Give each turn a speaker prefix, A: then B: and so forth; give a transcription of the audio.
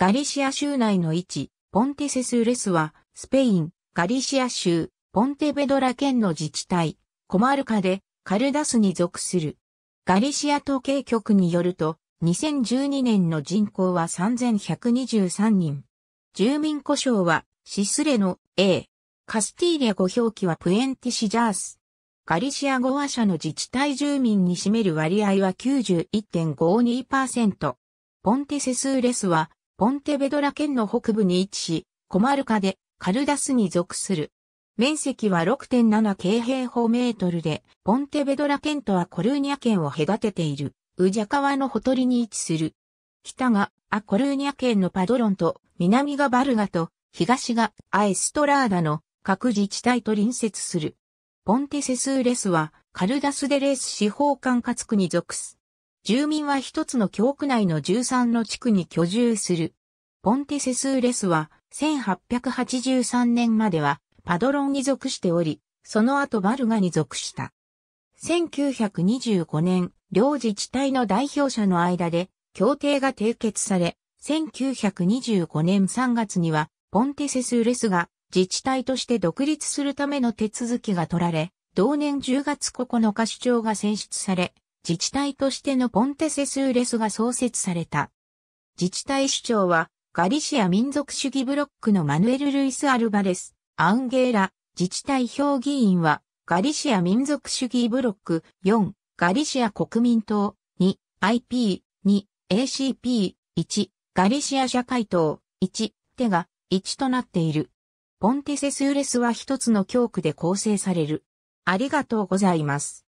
A: ガリシア州内の位置、ポンテセスウレスは、スペイン、
B: ガリシア州、ポンテベドラ県の自治体、コマルカで、カルダスに属する。ガリシア統計局によると、2012年の人口は3123人。住民故障は、シスレの A。カスティーリア語表記はプエンティシジャース。ガリシア語話者の自治体住民に占める割合は91.52%。ポンテセスーレスはポンテベドラ県の北部に位置し、コマルカでカルダスに属する。面積は6.7京平方メートルで、ポンテベドラ県とはコルーニャ県を隔てている、ウジャ川のほとりに位置する。北がアコルーニャ県のパドロンと、南がバルガと、東がアエストラーダの各自治体と隣接する。ポンテセスーレスはカルダスデレース司法管轄区に属す。住民は一つの教区内の13の地区に居住する。ポンテセスーレスは1883年まではパドロンに属しており、その後バルガに属した。1925年、両自治体の代表者の間で協定が締結され、1925年3月にはポンテセスーレスが自治体として独立するための手続きが取られ、同年10月9日主張が選出され、自治体としてのポンテセスーレスが創設された。自治体首長は、ガリシア民族主義ブロックのマヌエル・ルイス・アルバレス、アンゲーラ、自治体評議員は、ガリシア民族主義ブロック4、ガリシア国民党2、IP、2、ACP、1、ガリシア社会党1、手が1となっている。ポンテセスー
A: レスは一つの教区で構成される。ありがとうございます。